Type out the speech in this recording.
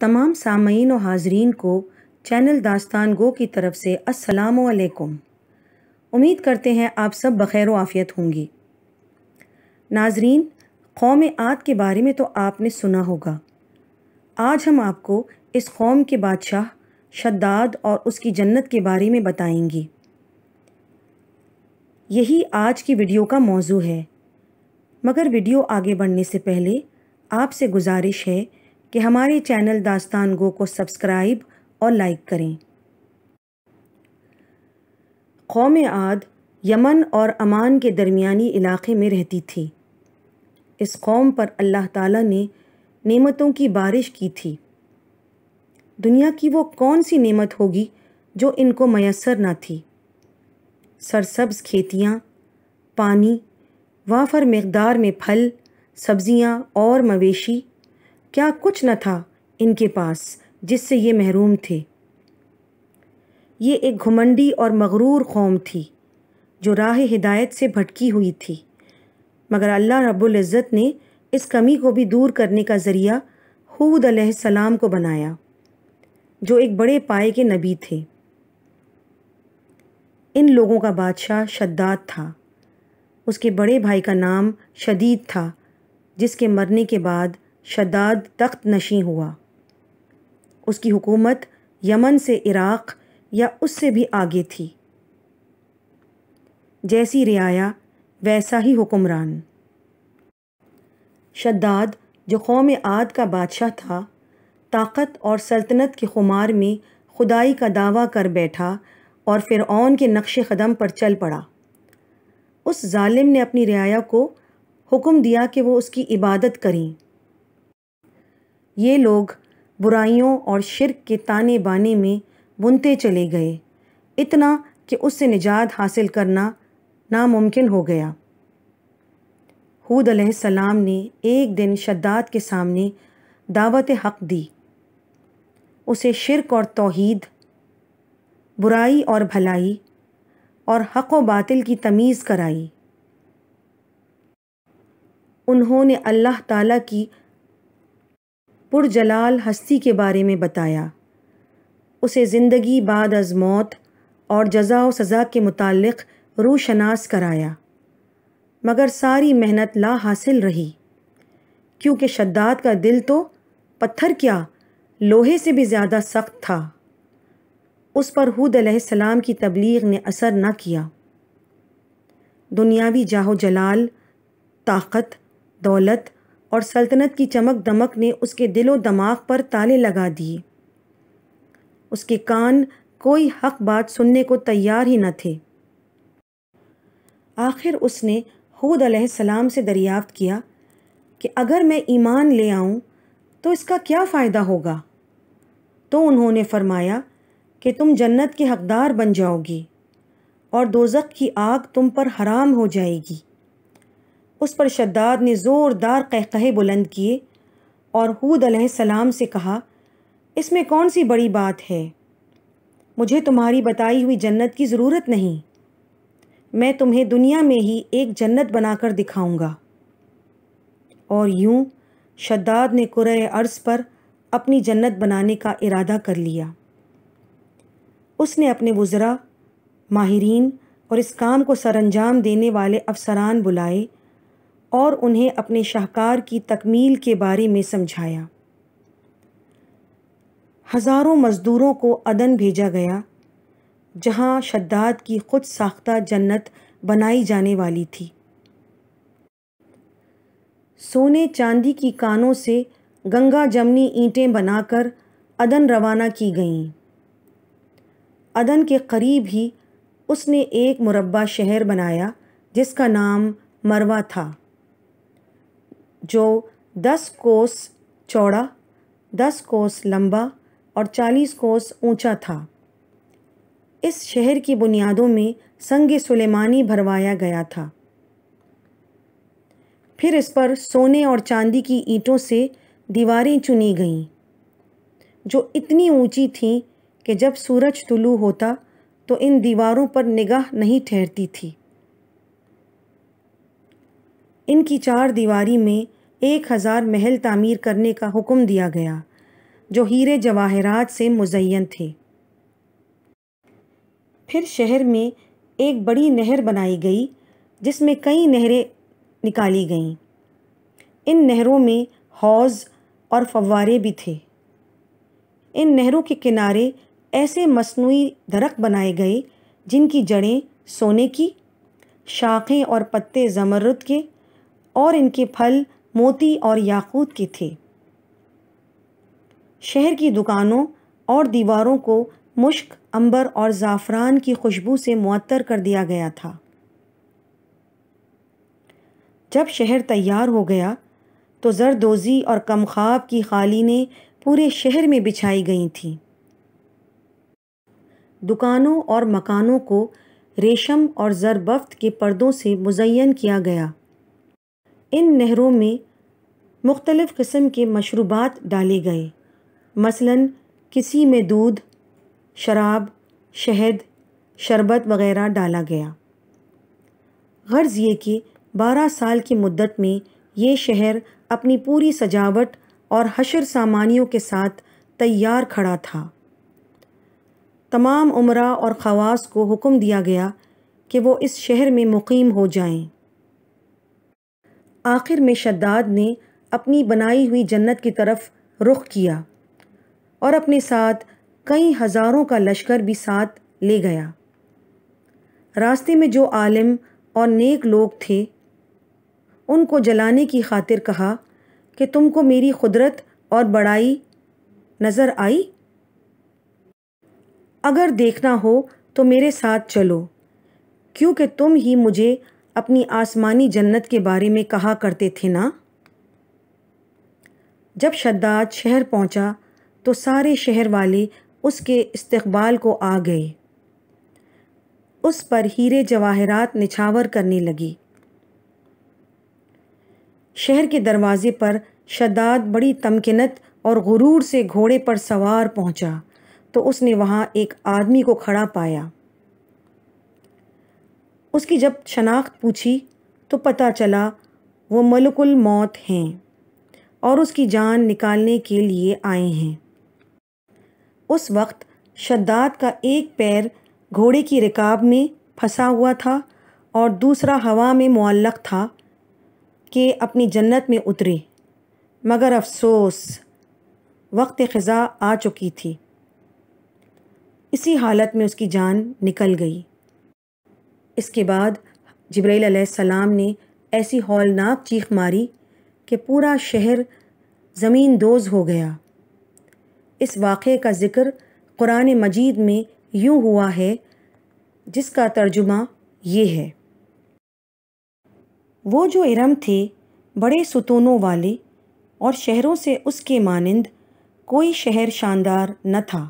तमाम सामीन और हाजरीन को चैनल दास्तान गो की तरफ से असलकुम उम्मीद करते हैं आप सब बखैर आफियत होंगी नाजरीन कौम आद के बारे में तो आपने सुना होगा आज हम आपको इस कौम के बादशाह शद्दाद और उसकी जन्नत के बारे में बताएंगे यही आज की वीडियो का मौजू है मगर वीडियो आगे बढ़ने से पहले आपसे गुजारिश है कि हमारे चैनल दास्तान गो को सब्सक्राइब और लाइक करें कौम आद यमन और अमान के दरमियानी इलाके में रहती थी इस कौम पर अल्लाह ताला ने नेमतों की बारिश की थी दुनिया की वो कौन सी नेमत होगी जो इनको मैसर ना थी सरसब्ज खेतियाँ पानी वाफर मकदार में फल सब्ज़ियाँ और मवेशी क्या कुछ न था इनके पास जिससे ये महरूम थे ये एक घुमंडी और मगरूर कौम थी जो राह हिदायत से भटकी हुई थी मगर अल्लाह रब्बुल इज़्ज़त ने इस कमी को भी दूर करने का ज़रिया हूद सलाम को बनाया जो एक बड़े पाए के नबी थे इन लोगों का बादशाह शद्दाद था उसके बड़े भाई का नाम शदीद था जिसके मरने के बाद शद्दाद तख्त नशी हुआ उसकी हुकूमत यमन से इराक़ या उससे भी आगे थी जैसी रियाया वैसा ही हुक्मरान शद्दाद जो कौम आद का बादशाह था ताकत और सल्तनत के खुमार में खुदाई का दावा कर बैठा और फिर के नक्श कदम पर चल पड़ा उस ालिम ने अपनी रियाया को हुक्म दिया कि वो उसकी इबादत करें ये लोग बुराइयों और शिरक के ताने बाने में बुनते चले गए इतना कि उससे निजात हासिल करना नामुमकिन हो गया हूद सलाम ने एक दिन शद्दात के सामने दावत हक दी उसे शिरक और तोहीद बुराई और भलाई और हक व बातिल की तमीज़ कराई उन्होंने अल्लाह ताला की पुरजलाल हस्ती के बारे में बताया उसे ज़िंदगी बाद अज मौत और जजा व सज़ा के मुतालिक रूशनास कराया मगर सारी मेहनत ला हासिल रही क्योंकि शद्दाद का दिल तो पत्थर क्या लोहे से भी ज़्यादा सख्त था उस पर हूद सलाम की तबलीग ने असर न किया दुनियावी जाहो जलाल ताकत दौलत और सल्तनत की चमक दमक ने उसके दिलो दमाग पर ताले लगा दिए उसके कान कोई हक बात सुनने को तैयार ही न थे आखिर उसने हूद सलाम से दरियाफ्त किया कि अगर मैं ईमान ले आऊँ तो इसका क्या फ़ायदा होगा तो उन्होंने फरमाया कि तुम जन्नत के हकदार बन जाओगी और दोजक की आग तुम पर हराम हो जाएगी उस पर शद्दाद ने ज़ोरदार कहकहे बुलंद किए और हूद सलाम से कहा इसमें कौन सी बड़ी बात है मुझे तुम्हारी बताई हुई जन्नत की ज़रूरत नहीं मैं तुम्हें दुनिया में ही एक जन्नत बनाकर दिखाऊंगा और यूं शद्दाद ने कुर अर्ज़ पर अपनी जन्नत बनाने का इरादा कर लिया उसने अपने वज़रा माहरीन और इस काम को सरंजाम देने वाले अफसरान बुलाए और उन्हें अपने शाहकार की तकमील के बारे में समझाया हज़ारों मज़दूरों को अदन भेजा गया जहां शद्दाद की खुद साख्ता जन्नत बनाई जाने वाली थी सोने चांदी की कानों से गंगा जमनी ईंटें बनाकर अदन रवाना की गईं अदन के करीब ही उसने एक मुरबा शहर बनाया जिसका नाम मरवा था जो दस कोस चौड़ा दस कोस लंबा और चालीस कोस ऊंचा था इस शहर की बुनियादों में संग सुलेमानी भरवाया गया था फिर इस पर सोने और चांदी की ईंटों से दीवारें चुनी गईं जो इतनी ऊंची थीं कि जब सूरज तुलू होता तो इन दीवारों पर निगाह नहीं ठहरती थी इनकी चार दीवारी में एक हज़ार महल तामीर करने का हुक्म दिया गया जो हीरे जवाहरात से मुजयन थे फिर शहर में एक बड़ी नहर बनाई गई जिसमें कई नहरें निकाली गईं इन नहरों में हौज़ और फवारे भी थे इन नहरों के किनारे ऐसे मसनू दरख्त बनाए गए जिनकी जड़ें सोने की शाखें और पत्ते जमरुद के और इनके फल मोती और याकूत के थे शहर की दुकानों और दीवारों को मुश्क अंबर और ज़ाफ़रान की खुशबू से मुअत्तर कर दिया गया था जब शहर तैयार हो गया तो जरदोज़ी और कमखाब की खालीने पूरे शहर में बिछाई गई थीं दुकानों और मकानों को रेशम और ज़रबफ्त के पर्दों से मुजयन किया गया इन नहरों में मुख्तलिफ़ किस्म के मशरूबात डाले गए मसलन किसी में दूध शराब शहद शरबत वगैरह डाला गया गर्ज़ ये कि बारह साल की मुद्दत में ये शहर अपनी पूरी सजावट और हशर सामानियों के साथ तैयार खड़ा था तमाम उम्र और ख़वास को हुक्म दिया गया कि वो इस शहर में मुकीम हो जाएं। आखिर में शद्दाद ने अपनी बनाई हुई जन्नत की तरफ रुख किया और अपने साथ कई हज़ारों का लश्कर भी साथ ले गया रास्ते में जो आलिम और नेक लोग थे उनको जलाने की खातिर कहा कि तुमको मेरी कुदरत और बड़ाई नज़र आई अगर देखना हो तो मेरे साथ चलो क्योंकि तुम ही मुझे अपनी आसमानी जन्नत के बारे में कहा करते थे ना जब शद्दाद शहर पहुंचा तो सारे शहर वाले उसके इस्तबाल को आ गए उस पर हीरे जवाहरात निछावर करने लगी शहर के दरवाजे पर शद्दाद बड़ी तमकिनत और गुरूर से घोड़े पर सवार पहुंचा तो उसने वहाँ एक आदमी को खड़ा पाया उसकी जब शनाख्त पूछी तो पता चला वो मलकुल मौत हैं और उसकी जान निकालने के लिए आए हैं उस वक्त शद्दात का एक पैर घोड़े की रिकाब में फंसा हुआ था और दूसरा हवा में मुअल्लक था कि अपनी जन्नत में उतरे मगर अफसोस वक्त ख़ज़ा आ चुकी थी इसी हालत में उसकी जान निकल गई इसके बाद जबरील सलाम ने ऐसी हौलनाक चीख मारी कि पूरा शहर ज़मीन दोज हो गया इस वाक़े का ज़िक्र क़ुरान मजीद में यूँ हुआ है जिसका तर्जुमा ये है वो जो इरम थे बड़े सुतूनों वाले और शहरों से उसके मानंद कोई शहर शानदार न था